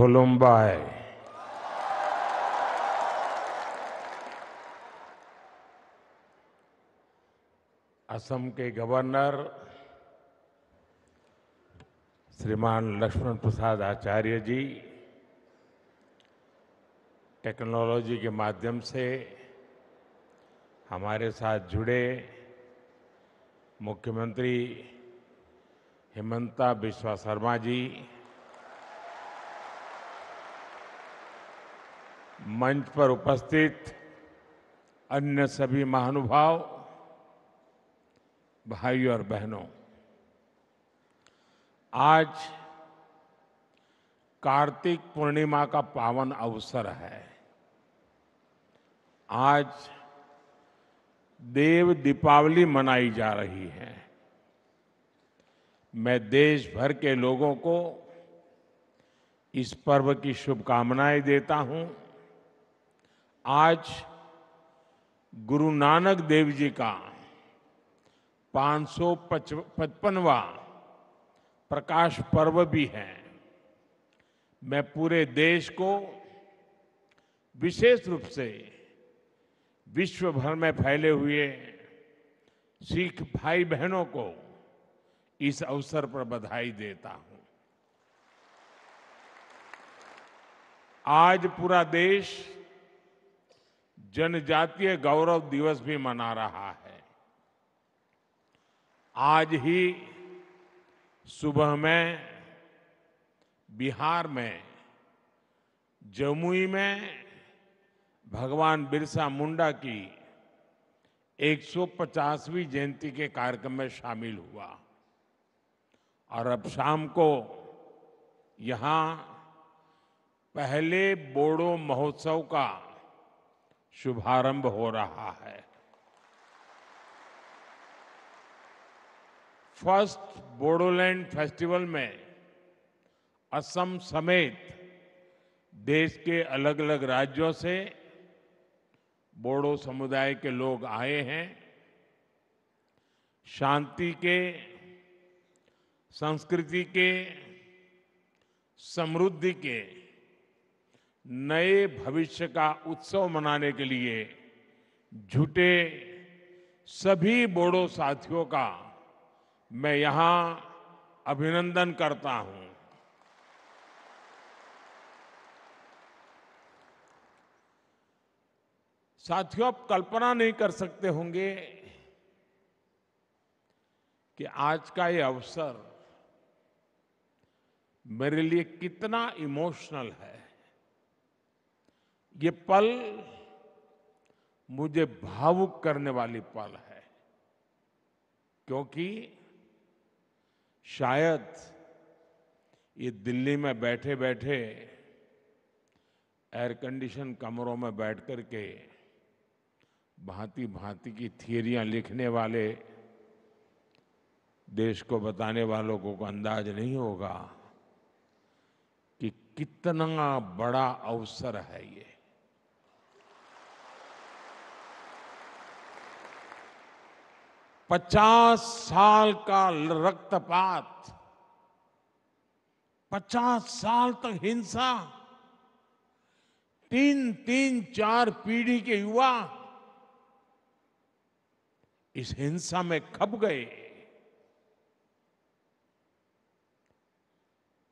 है असम के गवर्नर श्रीमान लक्ष्मण प्रसाद आचार्य जी टेक्नोलॉजी के माध्यम से हमारे साथ जुड़े मुख्यमंत्री हेमंता बिश्वा शर्मा जी मंच पर उपस्थित अन्य सभी महानुभाव भाइयों और बहनों आज कार्तिक पूर्णिमा का पावन अवसर है आज देव दीपावली मनाई जा रही है मैं देश भर के लोगों को इस पर्व की शुभकामनाएं देता हूं आज गुरु नानक देव जी का पांच सौ पचपनवा प्रकाश पर्व भी है मैं पूरे देश को विशेष रूप से विश्व भर में फैले हुए सिख भाई बहनों को इस अवसर पर बधाई देता हूं आज पूरा देश जनजातीय गौरव दिवस भी मना रहा है आज ही सुबह में बिहार में जमुई में भगवान बिरसा मुंडा की 150वीं जयंती के कार्यक्रम में शामिल हुआ और अब शाम को यहाँ पहले बोडो महोत्सव का शुभारंभ हो रहा है फर्स्ट बोडोलैंड फेस्टिवल में असम समेत देश के अलग अलग राज्यों से बोडो समुदाय के लोग आए हैं शांति के संस्कृति के समृद्धि के नए भविष्य का उत्सव मनाने के लिए जुटे सभी बोडो साथियों का मैं यहां अभिनंदन करता हूं साथियों आप कल्पना नहीं कर सकते होंगे कि आज का ये अवसर मेरे लिए कितना इमोशनल है ये पल मुझे भावुक करने वाली पल है क्योंकि शायद ये दिल्ली में बैठे बैठे एयर कंडीशन कमरों में बैठ के भांति भांति की थियरियां लिखने वाले देश को बताने वालों को अंदाज नहीं होगा कि कितना बड़ा अवसर है ये पचास साल का रक्तपात पचास साल तक हिंसा तीन तीन चार पीढ़ी के युवा इस हिंसा में खप गए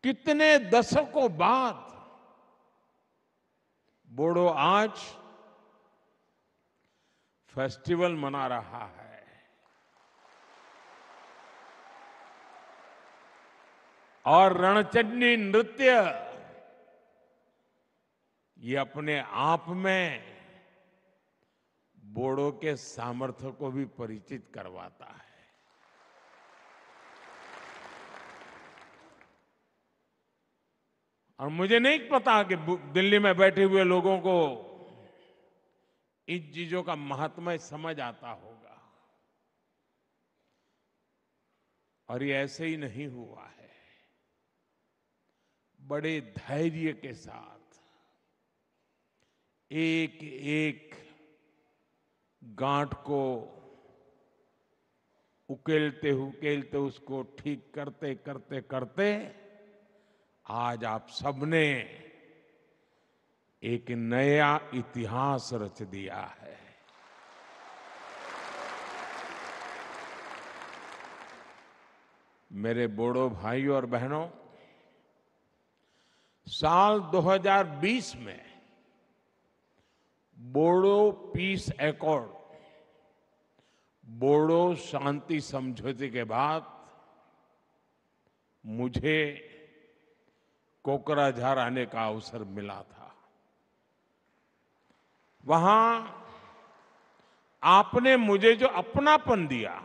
कितने दशकों बाद बोडो आज फेस्टिवल मना रहा है और रणचंडी नृत्य ये अपने आप में बोडो के सामर्थ्य को भी परिचित करवाता है और मुझे नहीं पता कि दिल्ली में बैठे हुए लोगों को इन चीजों का महात्मा समझ आता होगा और ये ऐसे ही नहीं हुआ है बड़े धैर्य के साथ एक एक गांठ को उकेलते उकेलते उसको ठीक करते करते करते आज आप सबने एक नया इतिहास रच दिया है मेरे बोड़ो भाई और बहनों साल 2020 में बोडो पीस एकॉर्ड बोडो शांति समझौते के बाद मुझे कोकराझार आने का अवसर मिला था वहां आपने मुझे जो अपनापन दिया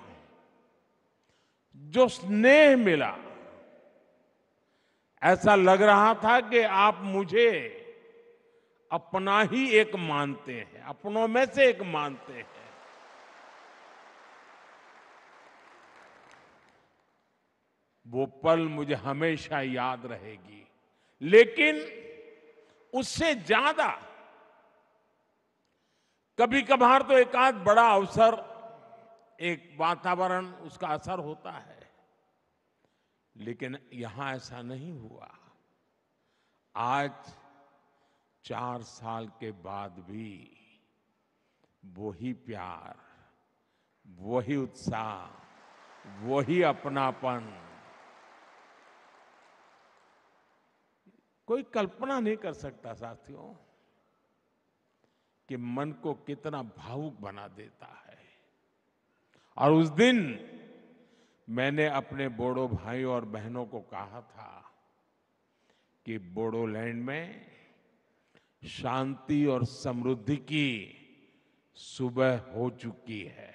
जो स्नेह मिला ऐसा लग रहा था कि आप मुझे अपना ही एक मानते हैं अपनों में से एक मानते हैं वो पल मुझे हमेशा याद रहेगी लेकिन उससे ज्यादा कभी कभार तो एकाध बड़ा अवसर एक वातावरण उसका असर होता है लेकिन यहां ऐसा नहीं हुआ आज चार साल के बाद भी वही प्यार वही उत्साह वही अपनापन कोई कल्पना नहीं कर सकता साथियों कि मन को कितना भावुक बना देता है और उस दिन मैंने अपने बोडो भाई और बहनों को कहा था कि बोडोलैंड में शांति और समृद्धि की सुबह हो चुकी है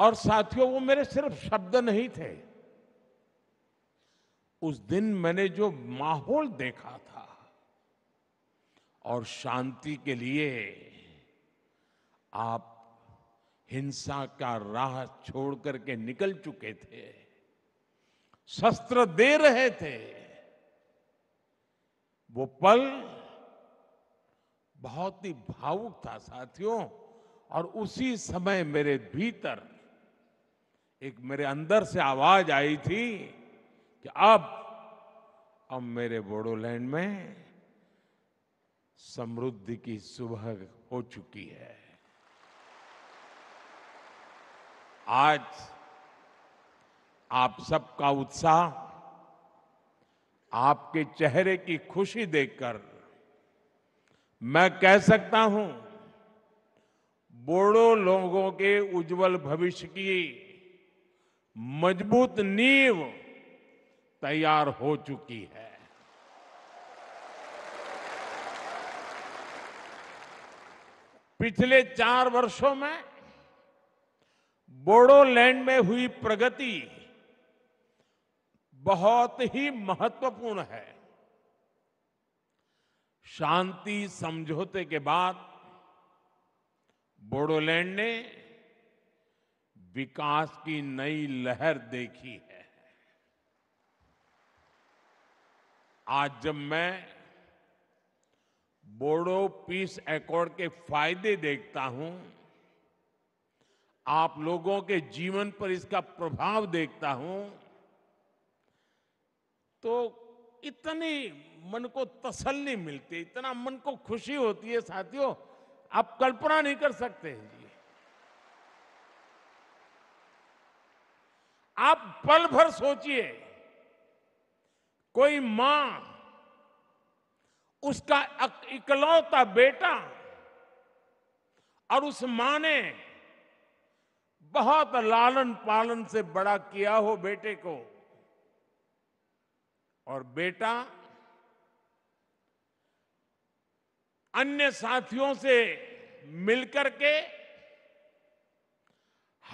और साथियों वो मेरे सिर्फ शब्द नहीं थे उस दिन मैंने जो माहौल देखा था और शांति के लिए आप हिंसा का राह छोड़ करके निकल चुके थे शस्त्र दे रहे थे वो पल बहुत ही भावुक था साथियों और उसी समय मेरे भीतर एक मेरे अंदर से आवाज आई थी कि अब अब मेरे बोडोलैंड में समृद्धि की सुबह हो चुकी है आज आप सबका उत्साह आपके चेहरे की खुशी देखकर मैं कह सकता हूं बोड़ो लोगों के उज्जवल भविष्य की मजबूत नींव तैयार हो चुकी है पिछले चार वर्षों में बोडोलैंड में हुई प्रगति बहुत ही महत्वपूर्ण है शांति समझौते के बाद बोडोलैंड ने विकास की नई लहर देखी है आज जब मैं बोडो पीस एकॉर्ड के फायदे देखता हूं आप लोगों के जीवन पर इसका प्रभाव देखता हूं तो इतनी मन को तसल्ली मिलती इतना मन को खुशी होती है साथियों आप कल्पना नहीं कर सकते जी आप पल भर सोचिए कोई मां उसका इकलौता बेटा और उस मां ने बहुत लालन पालन से बड़ा किया हो बेटे को और बेटा अन्य साथियों से मिलकर के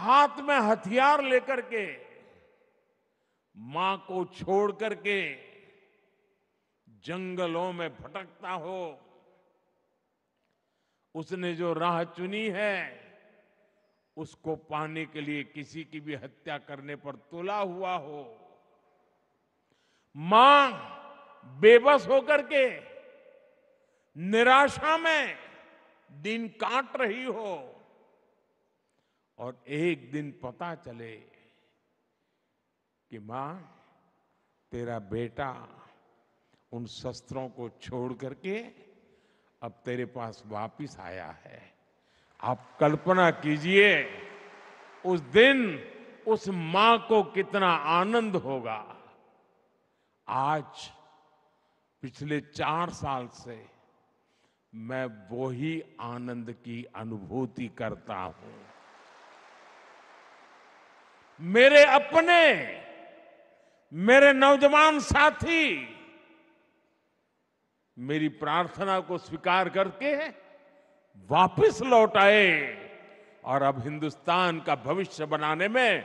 हाथ में हथियार लेकर के मां को छोड़ करके जंगलों में भटकता हो उसने जो राह चुनी है उसको पाने के लिए किसी की भी हत्या करने पर तुला हुआ हो मां बेबस होकर के निराशा में दिन काट रही हो और एक दिन पता चले कि मां तेरा बेटा उन शस्त्रों को छोड़ करके अब तेरे पास वापिस आया है आप कल्पना कीजिए उस दिन उस मां को कितना आनंद होगा आज पिछले चार साल से मैं वो ही आनंद की अनुभूति करता हूं मेरे अपने मेरे नौजवान साथी मेरी प्रार्थना को स्वीकार करके वापस लौट आए और अब हिंदुस्तान का भविष्य बनाने में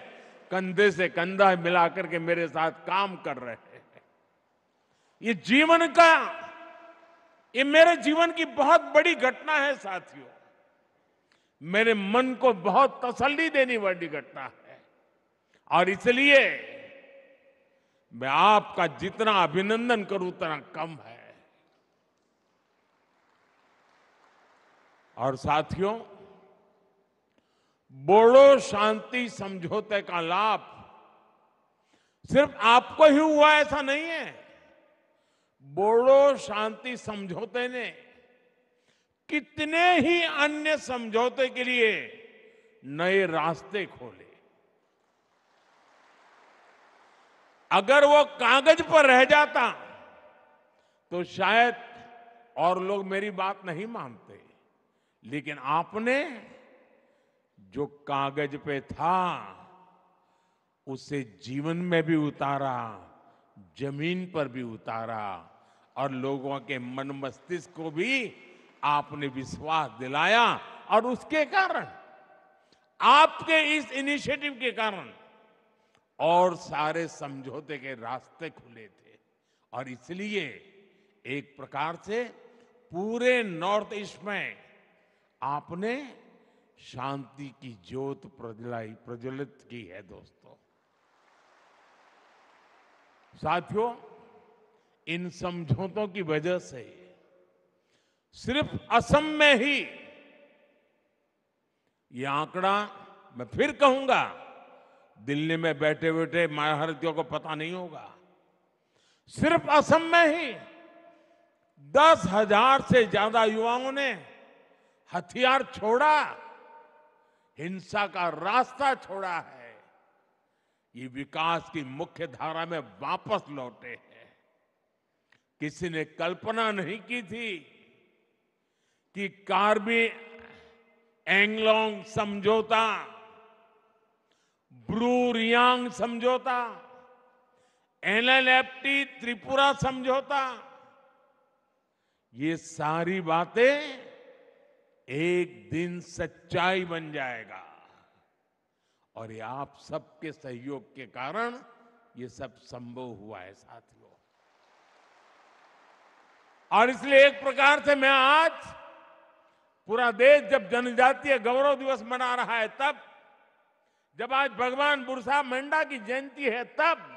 कंधे से कंधा मिलाकर के मेरे साथ काम कर रहे हैं ये जीवन का ये मेरे जीवन की बहुत बड़ी घटना है साथियों मेरे मन को बहुत तसल्ली देने वाली घटना है और इसलिए मैं आपका जितना अभिनंदन करूं उतना कम है और साथियों बोडो शांति समझौते का लाभ सिर्फ आपको ही हुआ ऐसा नहीं है बोडो शांति समझौते ने कितने ही अन्य समझौते के लिए नए रास्ते खोले अगर वो कागज पर रह जाता तो शायद और लोग मेरी बात नहीं मानते लेकिन आपने जो कागज पे था उसे जीवन में भी उतारा जमीन पर भी उतारा और लोगों के मन मस्तिष्क को भी आपने विश्वास दिलाया और उसके कारण आपके इस इनिशिएटिव के कारण और सारे समझौते के रास्ते खुले थे और इसलिए एक प्रकार से पूरे नॉर्थ ईस्ट में आपने शांति की ज्योत प्रजलाई प्रज्वलित की है दोस्तों साथियों इन समझौतों की वजह से सिर्फ असम में ही ये आंकड़ा मैं फिर कहूंगा दिल्ली में बैठे बैठे महारतियों को पता नहीं होगा सिर्फ असम में ही दस हजार से ज्यादा युवाओं ने हथियार छोड़ा हिंसा का रास्ता छोड़ा है ये विकास की मुख्य धारा में वापस लौटे हैं किसी ने कल्पना नहीं की थी कि कार्बी एंगलोंग समझौता ब्रू रियांग समझौता एनएलएफटी त्रिपुरा समझौता ये सारी बातें एक दिन सच्चाई बन जाएगा और ये आप सबके सहयोग के कारण ये सब संभव हुआ है साथियों और इसलिए एक प्रकार से मैं आज पूरा देश जब जनजातीय गौरव दिवस मना रहा है तब जब आज भगवान बुरसा मंडा की जयंती है तब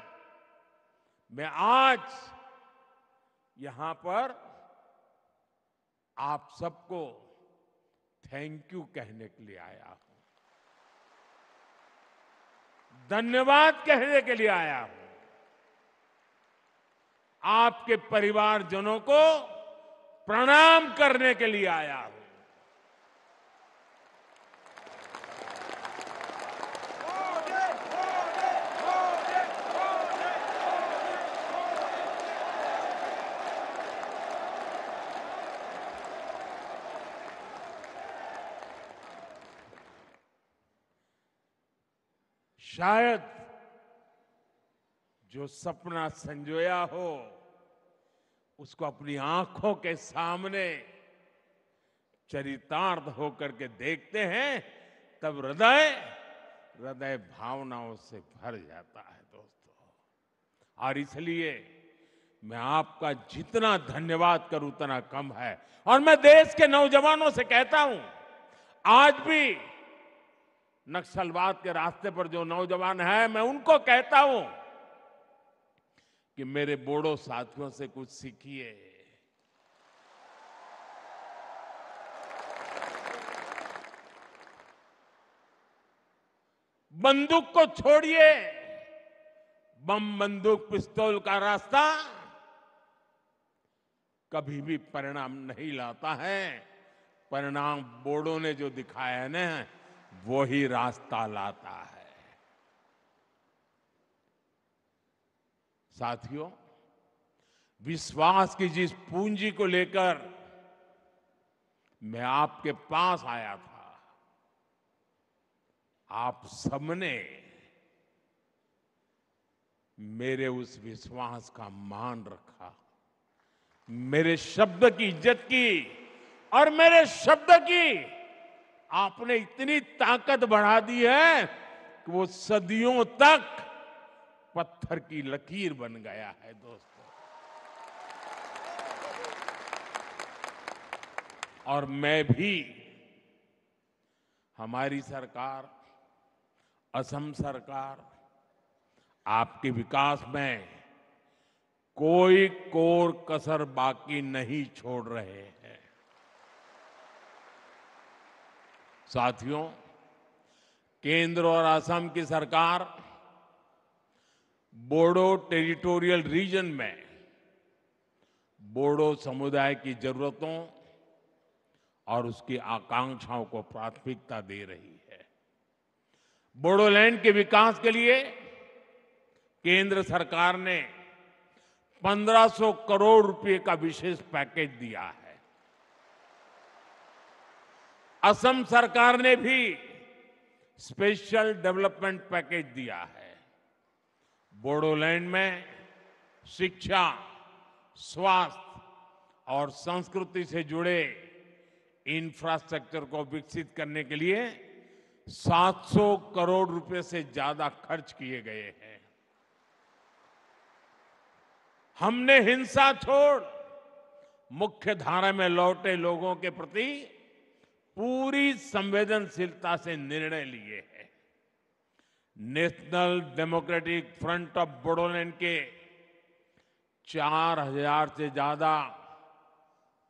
मैं आज यहां पर आप सबको थैंक यू कहने के लिए आया हूं धन्यवाद कहने के लिए आया हूं आपके परिवारजनों को प्रणाम करने के लिए आया हूं शायद जो सपना संजोया हो उसको अपनी आंखों के सामने चरितार्थ होकर के देखते हैं तब हृदय हृदय भावनाओं से भर जाता है दोस्तों और इसलिए मैं आपका जितना धन्यवाद करूं उतना कम है और मैं देश के नौजवानों से कहता हूं आज भी नक्सलवाद के रास्ते पर जो नौजवान है मैं उनको कहता हूं कि मेरे बोडो साथियों से कुछ सीखिए बंदूक को छोड़िए बम बंदूक पिस्तौल का रास्ता कभी भी परिणाम नहीं लाता है परिणाम बोर्डो ने जो दिखाया है ना वो ही रास्ता लाता है साथियों विश्वास की जिस पूंजी को लेकर मैं आपके पास आया था आप सबने मेरे उस विश्वास का मान रखा मेरे शब्द की इज्जत की और मेरे शब्द की आपने इतनी ताकत बढ़ा दी है कि वो सदियों तक पत्थर की लकीर बन गया है दोस्तों और मैं भी हमारी सरकार असम सरकार आपके विकास में कोई कोर कसर बाकी नहीं छोड़ रहे हैं साथियों केंद्र और असम की सरकार बोडो टेरिटोरियल रीजन में बोडो समुदाय की जरूरतों और उसकी आकांक्षाओं को प्राथमिकता दे रही है बोडोलैंड के विकास के लिए केंद्र सरकार ने 1500 करोड़ रुपए का विशेष पैकेज दिया है असम सरकार ने भी स्पेशल डेवलपमेंट पैकेज दिया है बोडोलैंड में शिक्षा स्वास्थ्य और संस्कृति से जुड़े इंफ्रास्ट्रक्चर को विकसित करने के लिए 700 करोड़ रुपए से ज्यादा खर्च किए गए हैं हमने हिंसा छोड़ मुख्य धारा में लौटे लोगों के प्रति पूरी संवेदनशीलता से निर्णय लिए हैं national democratic front of Bodoland के 4000 से ज्यादा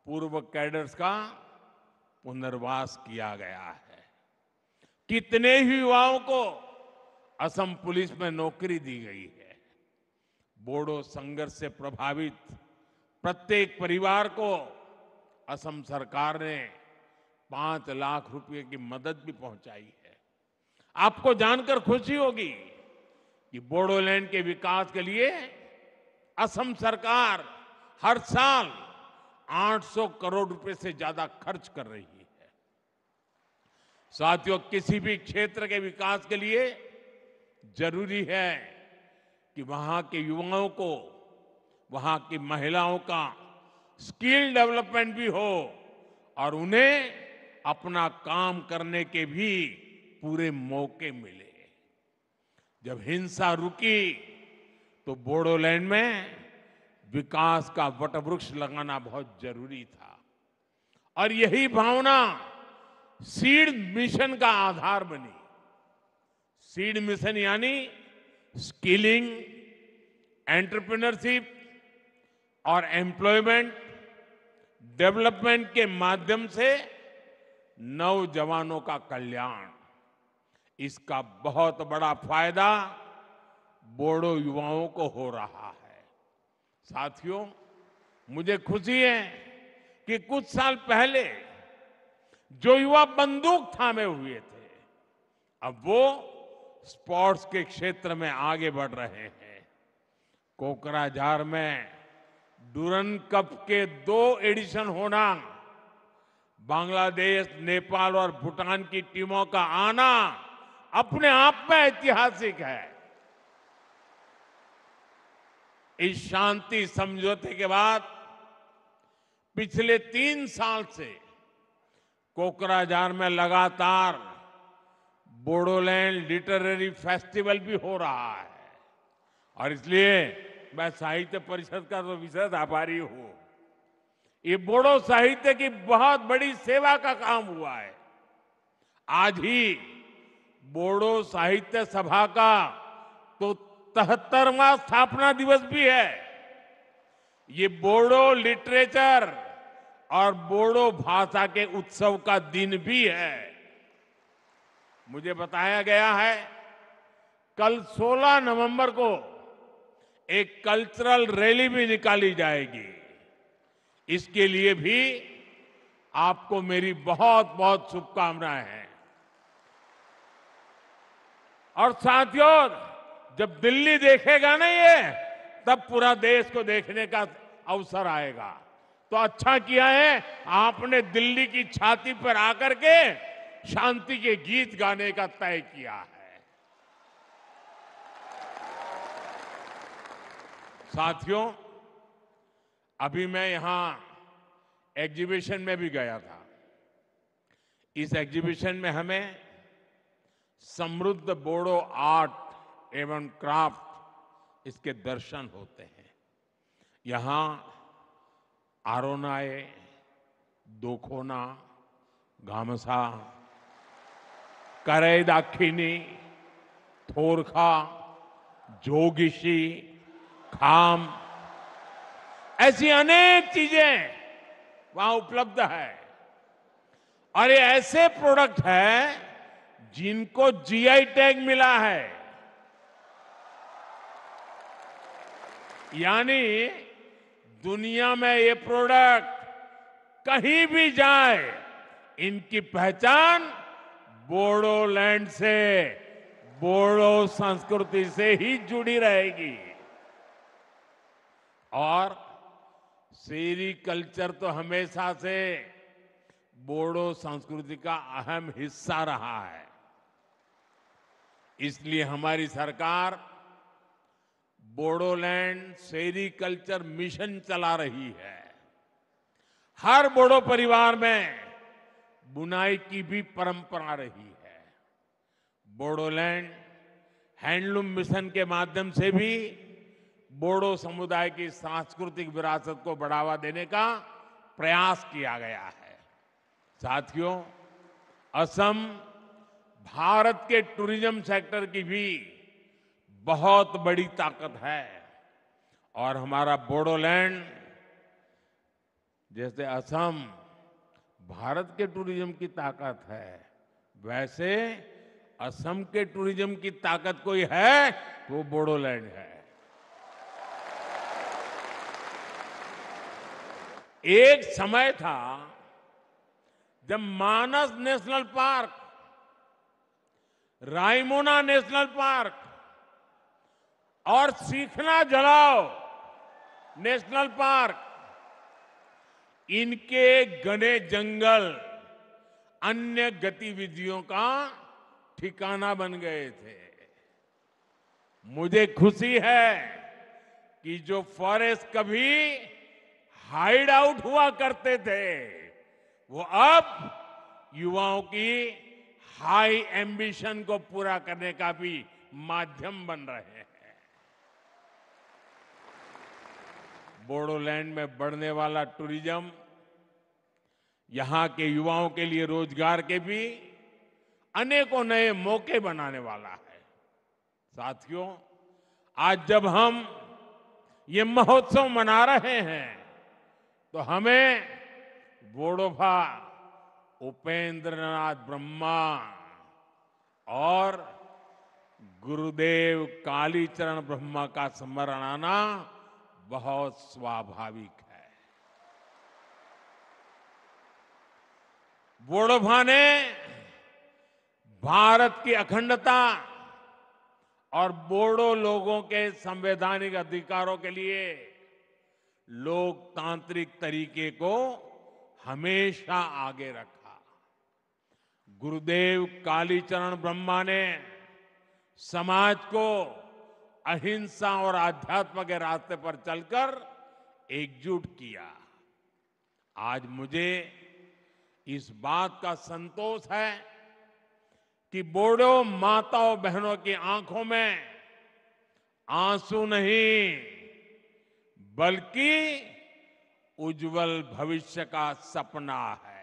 पूर्व कैडर्स का पुनर्वास किया गया है कितने ही युवाओं को असम पुलिस में नौकरी दी गई है बोडो संघर्ष से प्रभावित प्रत्येक परिवार को असम सरकार ने पांच लाख रुपए की मदद भी पहुंचाई है आपको जानकर खुशी होगी कि बोडोलैंड के विकास के लिए असम सरकार हर साल 800 करोड़ रुपए से ज्यादा खर्च कर रही है साथियों किसी भी क्षेत्र के विकास के लिए जरूरी है कि वहां के युवाओं को वहां की महिलाओं का स्किल डेवलपमेंट भी हो और उन्हें अपना काम करने के भी पूरे मौके मिले जब हिंसा रुकी तो बोडोलैंड में विकास का वटवृक्ष लगाना बहुत जरूरी था और यही भावना सीड मिशन का आधार बनी सीड मिशन यानी स्किलिंग एंटरप्रेन्योरशिप और एम्प्लॉयमेंट डेवलपमेंट के माध्यम से नौजवानों का कल्याण इसका बहुत बड़ा फायदा बोडो युवाओं को हो रहा है साथियों मुझे खुशी है कि कुछ साल पहले जो युवा बंदूक थामे हुए थे अब वो स्पोर्ट्स के क्षेत्र में आगे बढ़ रहे हैं कोकराझार में डूरन कप के दो एडिशन होना बांग्लादेश नेपाल और भूटान की टीमों का आना अपने आप में ऐतिहासिक है इस शांति समझौते के बाद पिछले तीन साल से कोकराझार में लगातार बोडोलैंड लिटरेरी फेस्टिवल भी हो रहा है और इसलिए मैं साहित्य परिषद का तो विशेष आभारी हूं ये बोडो साहित्य की बहुत बड़ी सेवा का काम हुआ है आज ही बोडो साहित्य सभा का तो तहत्तरवा स्थापना दिवस भी है ये बोडो लिटरेचर और बोडो भाषा के उत्सव का दिन भी है मुझे बताया गया है कल 16 नवंबर को एक कल्चरल रैली भी निकाली जाएगी इसके लिए भी आपको मेरी बहुत बहुत शुभकामनाएं हैं और साथियों जब दिल्ली देखेगा ना ये तब पूरा देश को देखने का अवसर आएगा तो अच्छा किया है आपने दिल्ली की छाती पर आकर के शांति के गीत गाने का तय किया है साथियों अभी मैं यहां एग्जीबिशन में भी गया था इस एग्जीबिशन में हमें समृद्ध बोडो आर्ट एवं क्राफ्ट इसके दर्शन होते हैं यहां आरोनाए दोखोना गामसा करेदाखिनी थोरखा जोगिशी खाम ऐसी अनेक चीजें वहां उपलब्ध है और ये ऐसे प्रोडक्ट है जिनको जीआई टैग मिला है यानी दुनिया में ये प्रोडक्ट कहीं भी जाए इनकी पहचान बोडोलैंड से बोडो संस्कृति से ही जुड़ी रहेगी और सीरी कल्चर तो हमेशा से बोडो संस्कृति का अहम हिस्सा रहा है इसलिए हमारी सरकार बोडोलैंड सेरी कल्चर मिशन चला रही है हर बोडो परिवार में बुनाई की भी परंपरा रही है बोडोलैंड हैंडलूम मिशन के माध्यम से भी बोडो समुदाय की सांस्कृतिक विरासत को बढ़ावा देने का प्रयास किया गया है साथियों असम भारत के टूरिज्म सेक्टर की भी बहुत बड़ी ताकत है और हमारा बोडोलैंड जैसे असम भारत के टूरिज्म की ताकत है वैसे असम के टूरिज्म की ताकत कोई है तो वो बोडोलैंड है एक समय था जब Manas national park Raimona national park और सीखना जलाओ नेशनल पार्क इनके घने जंगल अन्य गतिविधियों का ठिकाना बन गए थे मुझे खुशी है कि जो फॉरेस्ट कभी हाइड आउट हुआ करते थे वो अब युवाओं की हाई एम्बिशन को पूरा करने का भी माध्यम बन रहे हैं बोडोलैंड में बढ़ने वाला टूरिज्म यहां के युवाओं के लिए रोजगार के भी अनेकों नए मौके बनाने वाला है साथियों आज जब हम ये महोत्सव मना रहे हैं तो हमें बोडोफा उपेंद्रनाथ ब्रह्मा और गुरुदेव कालीचरण ब्रह्मा का स्मरण आना बहुत स्वाभाविक है बोडोफा ने भारत की अखंडता और बोडो लोगों के संवैधानिक अधिकारों के लिए लोकतांत्रिक तरीके को हमेशा आगे रखा गुरुदेव कालीचरण ब्रह्मा ने समाज को अहिंसा और आध्यात्म के रास्ते पर चलकर एकजुट किया आज मुझे इस बात का संतोष है कि बोडो माताओं बहनों की आंखों में आंसू नहीं बल्कि उज्जवल भविष्य का सपना है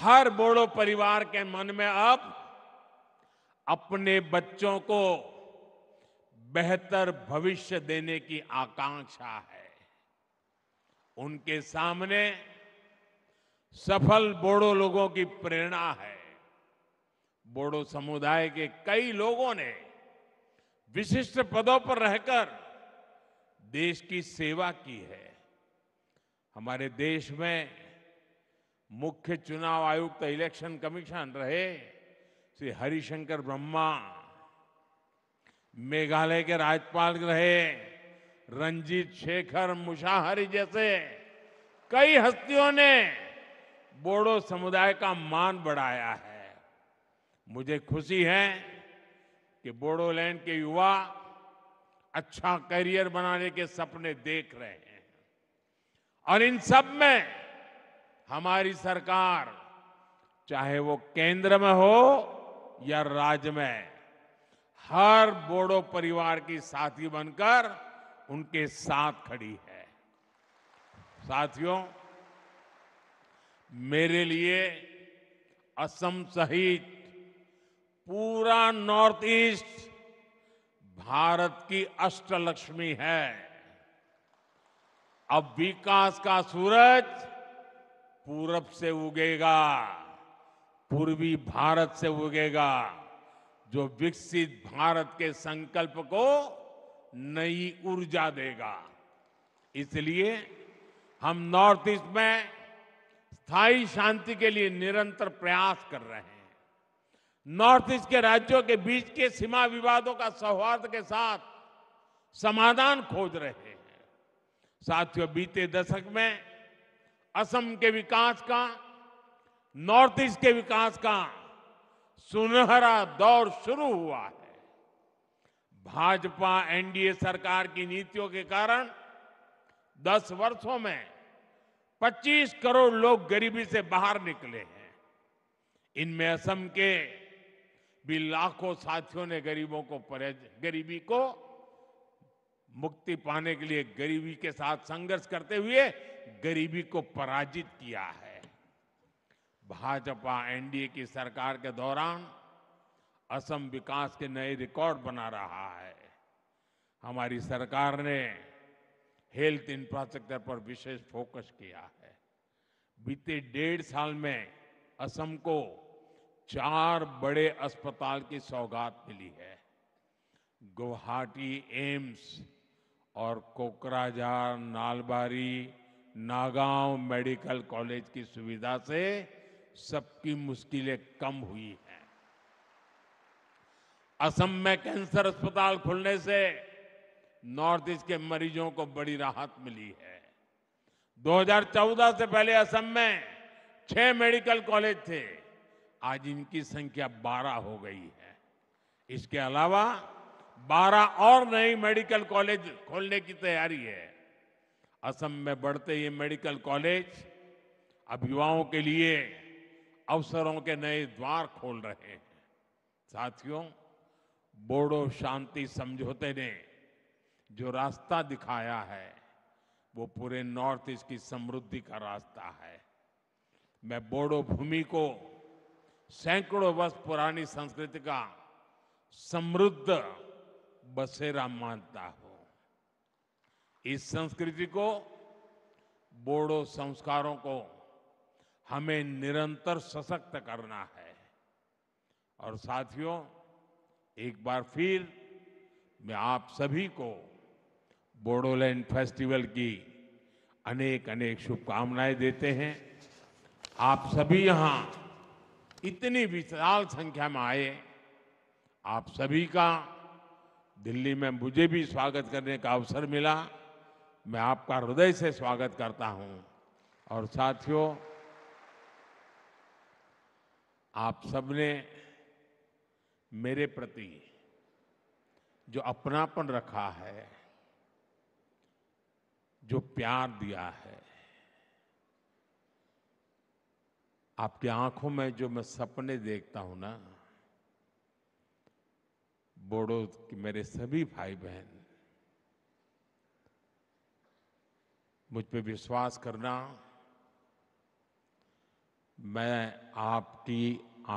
हर बोड़ो परिवार के मन में अब अपने बच्चों को बेहतर भविष्य देने की आकांक्षा है उनके सामने सफल बोड़ो लोगों की प्रेरणा है बोड़ो समुदाय के कई लोगों ने विशिष्ट पदों पर रहकर देश की सेवा की है हमारे देश में मुख्य चुनाव आयुक्त इलेक्शन कमीशन रहे श्री हरिशंकर ब्रह्मा मेघालय के राज्यपाल रहे रंजीत शेखर मुशाहरी जैसे कई हस्तियों ने बोडो समुदाय का मान बढ़ाया है मुझे खुशी है कि बोडोलैंड के युवा अच्छा करियर बनाने के सपने देख रहे हैं और इन सब में हमारी सरकार चाहे वो केंद्र में हो या राज्य में हर बोडो परिवार की साथी बनकर उनके साथ खड़ी है साथियों मेरे लिए असम सहित पूरा नॉर्थ ईस्ट भारत की अष्टलक्ष्मी है अब विकास का सूरज पूरब से उगेगा पूर्वी भारत से उगेगा जो विकसित भारत के संकल्प को नई ऊर्जा देगा इसलिए हम नॉर्थ ईस्ट में स्थायी शांति के लिए निरंतर प्रयास कर रहे हैं नॉर्थ ईस्ट के राज्यों के बीच के सीमा विवादों का सौहार्द के साथ समाधान खोज रहे हैं साथियों बीते दशक में असम के विकास का नॉर्थ ईस्ट के विकास का सुनहरा दौर शुरू हुआ है भाजपा एनडीए सरकार की नीतियों के कारण 10 वर्षों में 25 करोड़ लोग गरीबी से बाहर निकले हैं इनमें असम के भी लाखों साथियों ने गरीबों को गरीबी को मुक्ति पाने के लिए गरीबी के साथ संघर्ष करते हुए गरीबी को पराजित किया है भाजपा एनडीए की सरकार के दौरान असम विकास के नए रिकॉर्ड बना रहा है हमारी सरकार ने हेल्थ इंफ्रास्ट्रक्चर पर विशेष फोकस किया है बीते डेढ़ साल में असम को चार बड़े अस्पताल की सौगात मिली है गुवाहाटी एम्स और कोकराझार नालबारी नागांव मेडिकल कॉलेज की सुविधा से सबकी मुश्किलें कम हुई हैं असम में कैंसर अस्पताल खुलने से नॉर्थ ईस्ट के मरीजों को बड़ी राहत मिली है 2014 से पहले असम में छह मेडिकल कॉलेज थे आज इनकी संख्या 12 हो गई है इसके अलावा 12 और नए मेडिकल कॉलेज खोलने की तैयारी है असम में बढ़ते ये मेडिकल कॉलेज अब युवाओं के लिए अवसरों के नए द्वार खोल रहे हैं साथियों बोडो शांति समझौते ने जो रास्ता दिखाया है वो पूरे नॉर्थ ईस्ट की समृद्धि का रास्ता है मैं बोडो भूमि को सैकड़ों वर्ष पुरानी संस्कृति का समृद्ध बसेरा मानता हो इस संस्कृति को बोडो संस्कारों को हमें निरंतर सशक्त करना है और साथियों एक बार फिर मैं आप सभी को बोडोलैंड फेस्टिवल की अनेक अनेक शुभकामनाएं देते हैं आप सभी यहाँ इतनी विशाल संख्या में आए आप सभी का दिल्ली में मुझे भी स्वागत करने का अवसर मिला मैं आपका हृदय से स्वागत करता हूं और साथियों आप सबने मेरे प्रति जो अपनापन रखा है जो प्यार दिया है आपकी आंखों में जो मैं सपने देखता हूं ना बोडो की मेरे सभी भाई बहन मुझ पे विश्वास करना मैं आपकी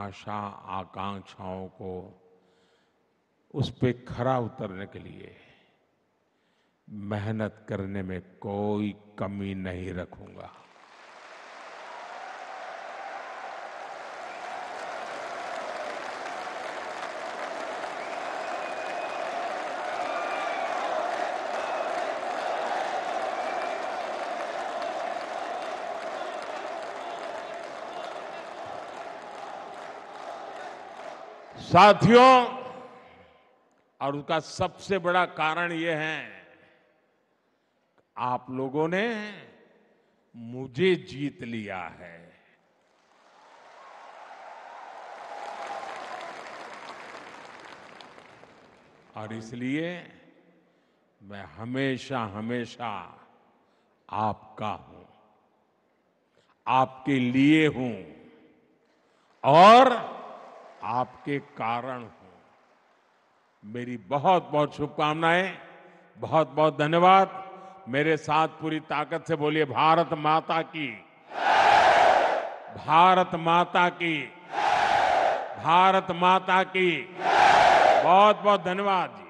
आशा आकांक्षाओं को उस पर खरा उतरने के लिए मेहनत करने में कोई कमी नहीं रखूंगा साथियों और उसका सबसे बड़ा कारण ये है आप लोगों ने मुझे जीत लिया है और इसलिए मैं हमेशा हमेशा आपका हूं आपके लिए हूं और आपके कारण हो मेरी बहुत बहुत शुभकामनाएं बहुत बहुत धन्यवाद मेरे साथ पूरी ताकत से बोलिए भारत माता की भारत माता की भारत माता की बहुत बहुत धन्यवाद जी